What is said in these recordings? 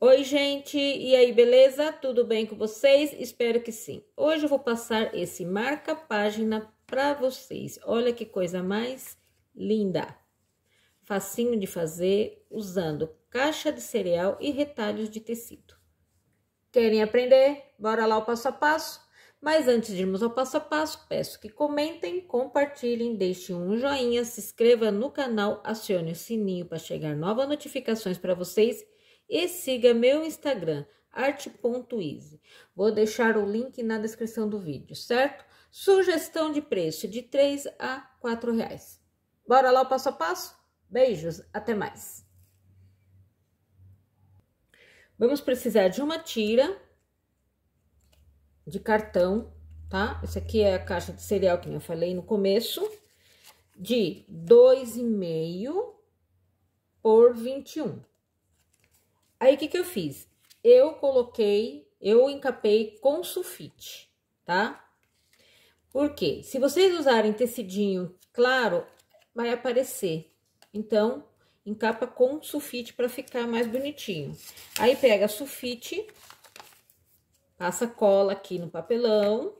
Oi, gente! E aí, beleza? Tudo bem com vocês? Espero que sim. Hoje eu vou passar esse marca-página para vocês. Olha que coisa mais linda! Facinho de fazer usando caixa de cereal e retalhos de tecido. Querem aprender? Bora lá o passo a passo? Mas antes de irmos ao passo a passo, peço que comentem, compartilhem, deixem um joinha, se inscreva no canal, acione o sininho para chegar novas notificações para vocês e siga meu Instagram, arte.easy. Vou deixar o link na descrição do vídeo, certo? Sugestão de preço de 3 a 4 reais. Bora lá o passo a passo? Beijos, até mais! Vamos precisar de uma tira de cartão, tá? Essa aqui é a caixa de cereal que eu falei no começo, de 2,5 por 21. Aí, o que, que eu fiz? Eu coloquei, eu encapei com sulfite, tá? Porque se vocês usarem tecidinho claro, vai aparecer. Então, encapa com sulfite para ficar mais bonitinho. Aí, pega sulfite, passa cola aqui no papelão,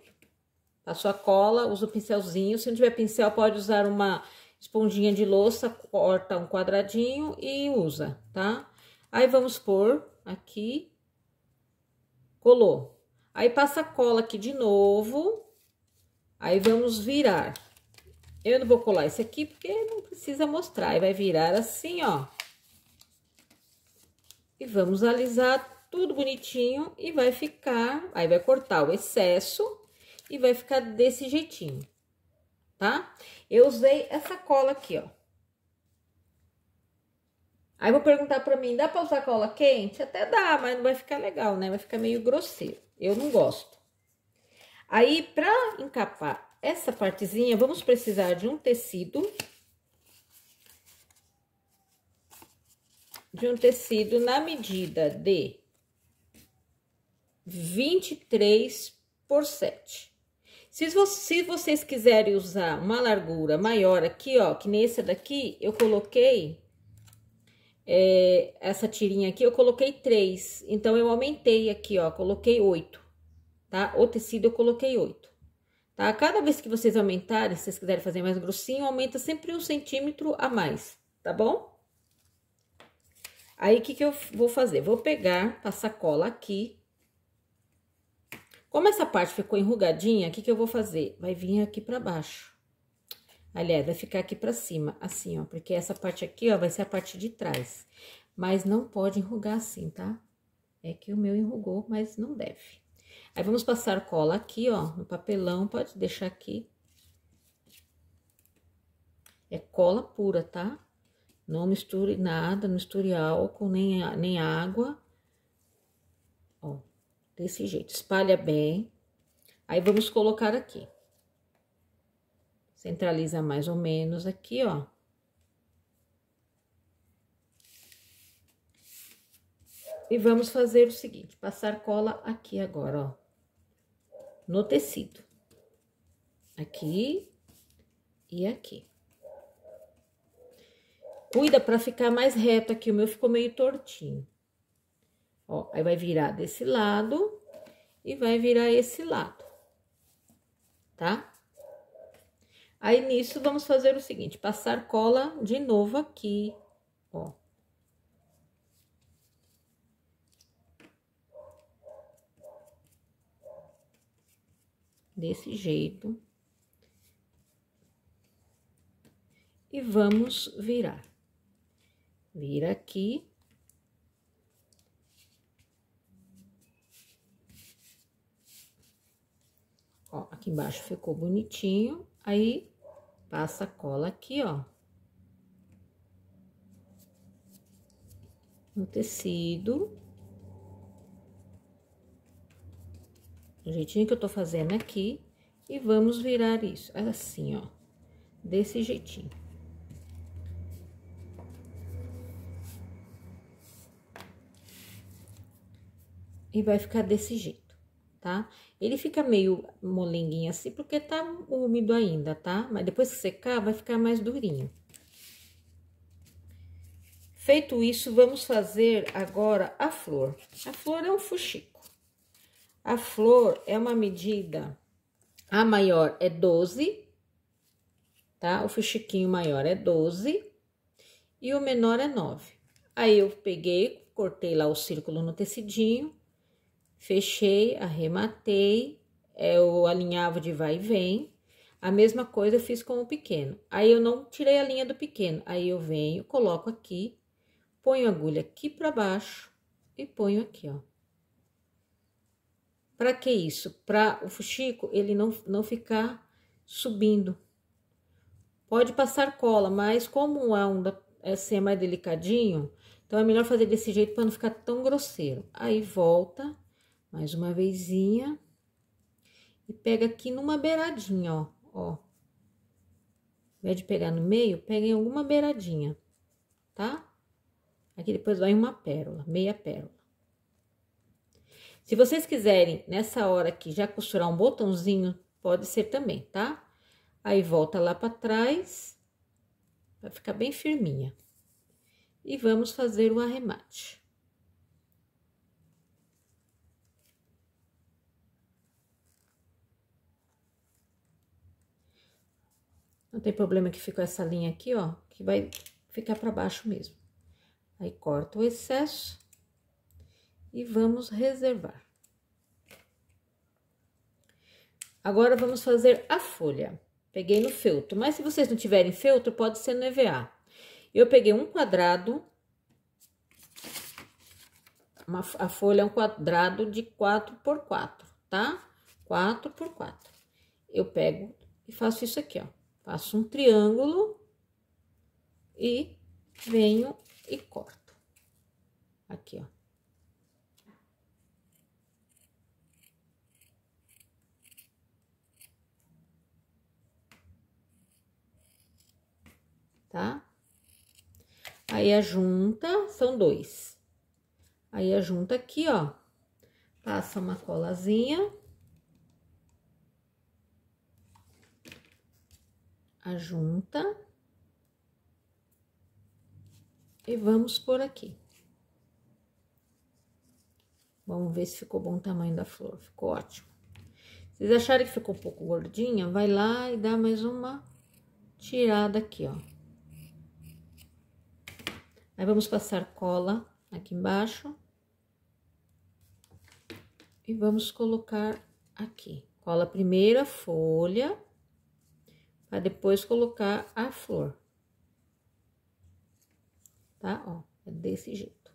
a a cola, usa o pincelzinho. Se não tiver pincel, pode usar uma esponjinha de louça, corta um quadradinho e usa, tá? Aí vamos pôr aqui, colou. Aí passa a cola aqui de novo, aí vamos virar. Eu não vou colar esse aqui porque não precisa mostrar, e vai virar assim, ó. E vamos alisar tudo bonitinho e vai ficar, aí vai cortar o excesso e vai ficar desse jeitinho, tá? Eu usei essa cola aqui, ó. Aí vou perguntar para mim, dá para usar cola quente? Até dá, mas não vai ficar legal, né? Vai ficar meio grosseiro. Eu não gosto. Aí, para encapar essa partezinha, vamos precisar de um tecido. De um tecido na medida de 23 por 7. Se, vocês, se vocês quiserem usar uma largura maior aqui, ó, que nesse daqui, eu coloquei é, essa tirinha aqui, eu coloquei três. Então, eu aumentei aqui, ó, coloquei oito, tá? O tecido eu coloquei oito, tá? Cada vez que vocês aumentarem, se vocês quiserem fazer mais grossinho, aumenta sempre um centímetro a mais, tá bom? Aí, o que que eu vou fazer? Vou pegar a cola aqui. Como essa parte ficou enrugadinha, o que que eu vou fazer? Vai vir aqui pra baixo. Aliás, é, vai ficar aqui pra cima, assim, ó. Porque essa parte aqui, ó, vai ser a parte de trás. Mas não pode enrugar assim, tá? É que o meu enrugou, mas não deve. Aí, vamos passar cola aqui, ó, no papelão. Pode deixar aqui. É cola pura, tá? Não misture nada, não misture álcool, nem, nem água. Ó, desse jeito. Espalha bem. Aí, vamos colocar aqui. Centraliza mais ou menos aqui, ó. E vamos fazer o seguinte, passar cola aqui agora, ó. No tecido. Aqui e aqui. Cuida para ficar mais reto aqui, o meu ficou meio tortinho. Ó, aí vai virar desse lado e vai virar esse lado, tá? Aí, nisso, vamos fazer o seguinte, passar cola de novo aqui, ó. Desse jeito. E vamos virar. Vira aqui. Ó, aqui embaixo ficou bonitinho. Aí, passa a cola aqui, ó. No tecido. Do jeitinho que eu tô fazendo aqui. E vamos virar isso, assim, ó. Desse jeitinho. E vai ficar desse jeito tá? Ele fica meio molenguinho assim, porque tá úmido ainda, tá? Mas depois que secar, vai ficar mais durinho. Feito isso, vamos fazer agora a flor. A flor é um fuxico. A flor é uma medida, a maior é 12, tá? O fuxiquinho maior é 12 e o menor é 9. Aí eu peguei, cortei lá o círculo no tecidinho, fechei, arrematei, eu é, alinhava de vai e vem. A mesma coisa eu fiz com o pequeno. Aí eu não tirei a linha do pequeno. Aí eu venho, coloco aqui, ponho a agulha aqui para baixo e ponho aqui, ó. Para que isso? Para o fuxico ele não, não ficar subindo. Pode passar cola, mas como é onda assim é mais delicadinho, então é melhor fazer desse jeito para não ficar tão grosseiro. Aí volta mais uma vezinha. E pega aqui numa beiradinha, ó. ó. Ao invés de pegar no meio, pega em alguma beiradinha, tá? Aqui depois vai uma pérola, meia pérola. Se vocês quiserem, nessa hora aqui, já costurar um botãozinho, pode ser também, tá? Aí volta lá para trás, vai ficar bem firminha. E vamos fazer o arremate. Não tem problema que ficou essa linha aqui, ó, que vai ficar para baixo mesmo. Aí, corta o excesso e vamos reservar. Agora, vamos fazer a folha. Peguei no feltro, mas se vocês não tiverem feltro, pode ser no EVA. Eu peguei um quadrado, uma, a folha é um quadrado de 4 por 4, tá? 4 por 4. Eu pego e faço isso aqui, ó. Faço um triângulo e venho e corto. Aqui, ó. tá? Aí a junta, são dois. Aí a junta aqui, ó, passa uma colazinha. a junta e vamos por aqui. Vamos ver se ficou bom o tamanho da flor. Ficou ótimo. Se vocês acharem que ficou um pouco gordinha, vai lá e dá mais uma tirada aqui, ó. Aí vamos passar cola aqui embaixo. E vamos colocar aqui. Cola a primeira folha. Pra depois colocar a flor. Tá? Ó, é desse jeito.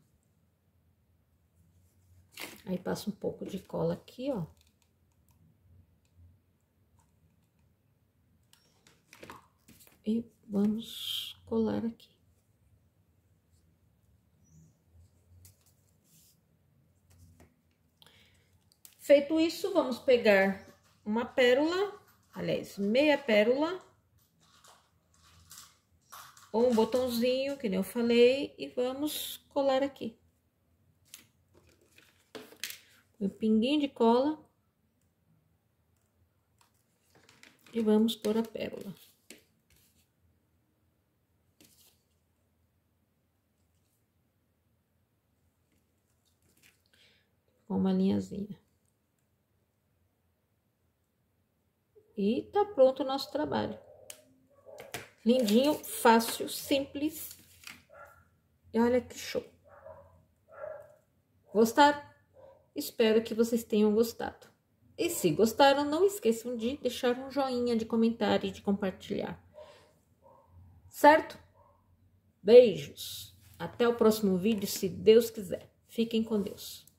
Aí passa um pouco de cola aqui, ó. E vamos colar aqui. Feito isso, vamos pegar uma pérola aliás, meia pérola, ou um botãozinho, que nem eu falei, e vamos colar aqui. Um pinguinho de cola. E vamos pôr a pérola. Com uma linhazinha. E tá pronto o nosso trabalho. Lindinho, fácil, simples. E olha que show. Gostaram? Espero que vocês tenham gostado. E se gostaram, não esqueçam de deixar um joinha, de comentar e de compartilhar. Certo? Beijos. Até o próximo vídeo, se Deus quiser. Fiquem com Deus.